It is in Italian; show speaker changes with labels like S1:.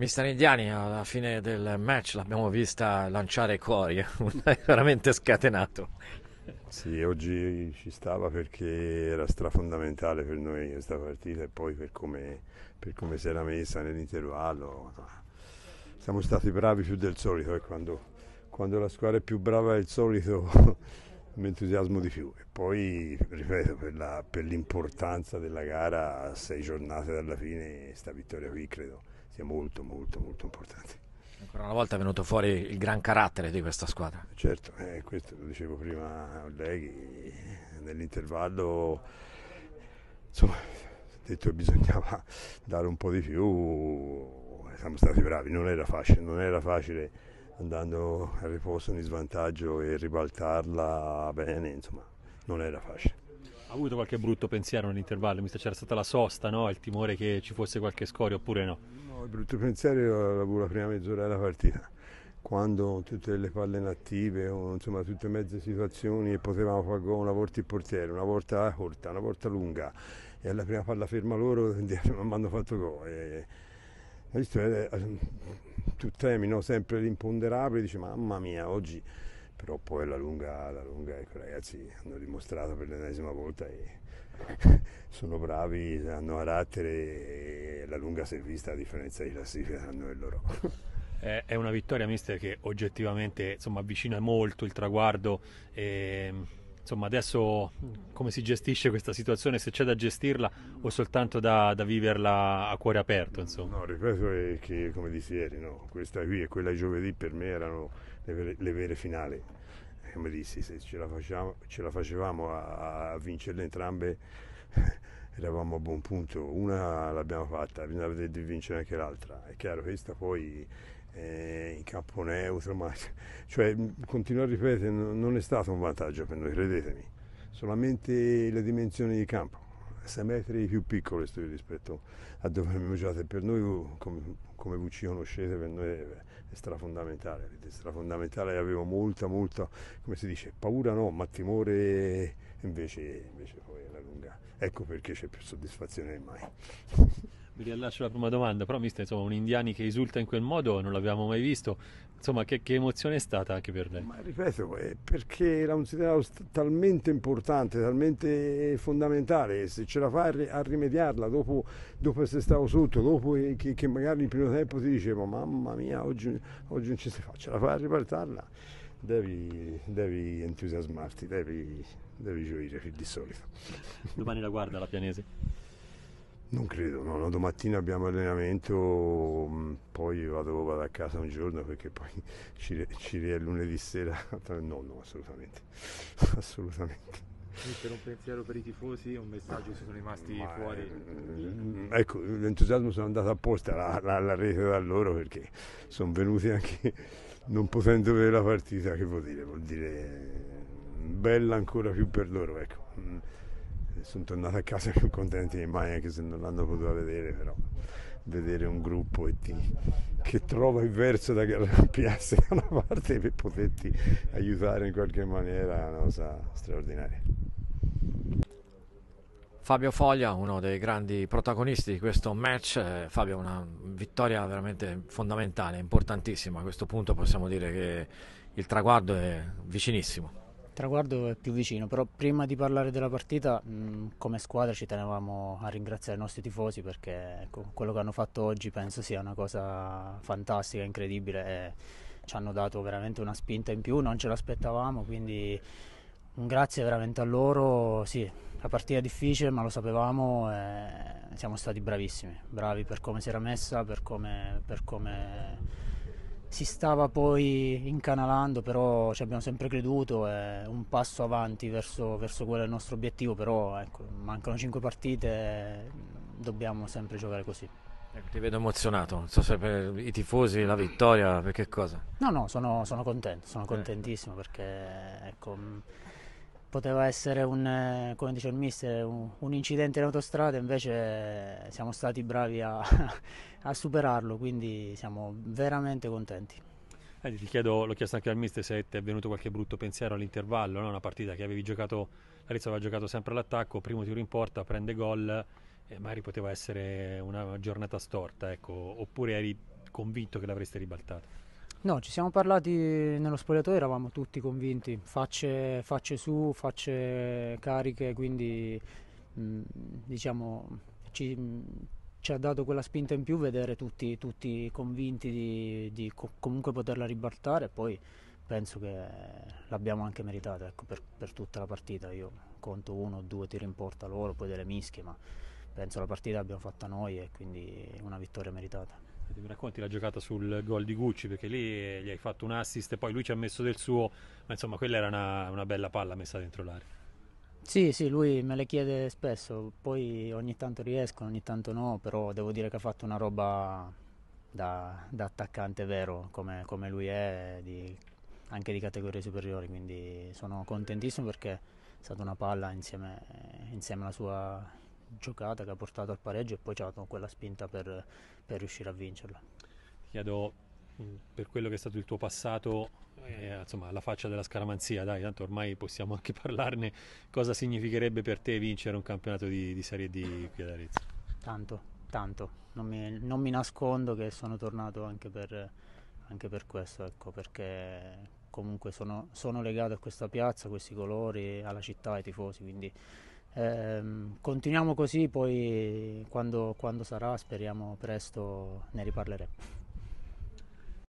S1: Mister Indiani alla fine del match l'abbiamo vista lanciare cuori, veramente
S2: scatenato. Sì, oggi ci stava perché era strafondamentale per noi questa partita e poi per come, per come si era messa nell'intervallo. Siamo stati bravi più del solito e eh, quando, quando la squadra è più brava del solito mi entusiasmo di più. E poi, ripeto, per, la, per l'importanza della gara, a sei giornate dalla fine, sta vittoria qui credo partita molto molto molto importante.
S1: Ancora una volta è venuto fuori il gran carattere di questa squadra. Certo,
S2: eh, questo lo dicevo prima a Leghi, nell'intervallo insomma, detto che bisognava dare un po' di più, siamo stati bravi, non era facile, non era facile andando a riposo in svantaggio e ribaltarla bene, insomma, non era facile. Ha avuto qualche brutto
S1: pensiero nell'intervallo?
S2: C'era stata la sosta, no? Il timore che ci
S1: fosse qualche scoria oppure no?
S2: No, il brutto pensiero l'avevo la prima mezz'ora della partita, quando tutte le palle inattive, insomma tutte mezze situazioni e potevamo fare gol una volta il portiere, una volta corta, una volta lunga e alla prima palla ferma loro non mi hanno fatto gol. e, eh, tu temi no? sempre l'imponderabile, dici mamma mia oggi però poi alla lunga, alla lunga ecco, ragazzi hanno dimostrato per l'ennesima volta e sono bravi, hanno carattere e la lunga si è vista a differenza di classifica tra noi e loro.
S1: È una vittoria, mister, che oggettivamente insomma, avvicina molto il traguardo. E, insomma, adesso come si gestisce questa situazione? Se c'è da gestirla o soltanto da, da viverla a cuore aperto? Insomma?
S2: No, ripeto che, come dissi ieri, no, questa qui e quella di giovedì per me erano le vere, le vere finali. Eh, come mi dissi, se ce la, facciamo, ce la facevamo a, a vincerle entrambe, eravamo a buon punto. Una l'abbiamo fatta, bisogna vedere di vincere anche l'altra. È chiaro, questa poi eh, in campo neutro, ma cioè, continuo a ripetere, non è stato un vantaggio per noi, credetemi, solamente le dimensioni di campo, 6 metri più piccole rispetto a dove abbiamo giocato per noi, oh, come, come VC conoscete per noi è, è strafondamentale, è strafondamentale, avevo molta, molta, come si dice, paura no, ma timore invece, invece poi alla lunga. Ecco perché c'è più soddisfazione che mai. Riallaccio la prima domanda, però mister, insomma, un indiani
S1: che esulta in quel modo non l'abbiamo mai visto, insomma, che, che emozione è stata anche per lei? Ma
S2: ripeto, perché era considerato talmente importante, talmente fondamentale, se ce la fa a rimediarla dopo, dopo essere stato sotto, dopo che, che magari in primo tempo ti dicevo mamma mia, oggi, oggi non ci si fa, ce la fa a ripartarla. Devi, devi, entusiasmarti, devi, devi gioire di solito. Domani la guarda
S1: la pianese.
S2: Non credo, no, no, domattina abbiamo allenamento, mm, poi vado, vado a casa un giorno perché poi ci, ci è lunedì sera. No, no, assolutamente. assolutamente. Per un pensiero per i tifosi, un messaggio se sono rimasti Ma, fuori. Eh, ecco, l'entusiasmo sono andato apposta alla, rete da loro perché sono venuti anche non potendo vedere la partita, che vuol dire? Vuol dire mm, bella ancora più per loro, ecco mm sono tornato a casa più contenti di mai, anche se non l'hanno potuto vedere, però vedere un gruppo e ti, che trova il verso da arrampiarsi da una parte per poterti aiutare in qualche maniera è una cosa straordinaria.
S1: Fabio Foglia, uno dei grandi protagonisti di questo match, eh, Fabio una vittoria veramente fondamentale, importantissima, a questo punto possiamo dire che il traguardo è vicinissimo
S3: traguardo è più vicino, però prima di parlare della partita mm, come squadra ci tenevamo a ringraziare i nostri tifosi perché ecco, quello che hanno fatto oggi penso sia una cosa fantastica, incredibile e ci hanno dato veramente una spinta in più, non ce l'aspettavamo, quindi un grazie veramente a loro, sì, la partita è difficile ma lo sapevamo e siamo stati bravissimi, bravi per come si era messa, per come, per come si stava poi incanalando, però ci abbiamo sempre creduto, è un passo avanti verso, verso quello è il nostro obiettivo, però ecco, mancano cinque partite, dobbiamo sempre giocare così. Ecco,
S1: ti vedo emozionato, non so se per i tifosi la vittoria, per che cosa?
S3: No, no, sono, sono contento, sono eh. contentissimo perché ecco, poteva essere un, eh, come dice il mister, un, un incidente in autostrada, invece eh, siamo stati bravi a, a superarlo, quindi siamo veramente contenti.
S1: Eh, ti chiedo, l'ho chiesto anche al mister se ti è venuto qualche brutto pensiero all'intervallo, no? una partita che avevi giocato, Larissa aveva giocato sempre all'attacco, primo tiro in porta, prende gol, eh, magari poteva essere una giornata storta, ecco, oppure eri convinto che l'avreste ribaltata?
S3: No, ci siamo parlati nello spogliatoio, eravamo tutti convinti, facce, facce su, facce cariche, quindi mh, mm, diciamo ci, mh, mm, ci, ha dato quella spinta in più vedere tutti, tutti convinti di, di co- comunque poterla ribaltare e poi penso che l'abbiamo anche meritata ecco, per, per, tutta la partita. Io conto uno o due tiri in porta loro, poi delle mischie, ma penso la partita l'abbiamo fatta noi e quindi una vittoria meritata mi racconti
S1: la giocata sul gol di Gucci perché lì eh, gli hai fatto un assist e poi lui ci ha messo del suo, ma insomma quella era una, una bella palla messa dentro l'area.
S3: Sì, sì, lui me le chiede spesso, poi ogni tanto riesco, ogni tanto no, però devo dire che ha fatto una roba da, da attaccante vero, come, come lui è, di, anche di categorie superiori, quindi sono contentissimo perché è stata una palla insieme, insieme alla sua giocata che ha portato al pareggio e poi c'è stata quella spinta per, per riuscire a vincerla. Ti
S1: chiedo mm, per quello che è stato il tuo passato, eh, insomma, la faccia della scaramanzia, dai, tanto ormai possiamo anche parlarne, cosa significherebbe per te vincere un campionato di,
S3: di Serie D qui ad Arezzo? Tanto, tanto, non mi, non mi nascondo che sono tornato anche per, anche per questo, ecco, perché comunque sono, sono legato a questa piazza, a questi colori, alla città, ai tifosi, quindi Ehm, continuiamo così, poi quando, quando sarà speriamo presto ne riparleremo.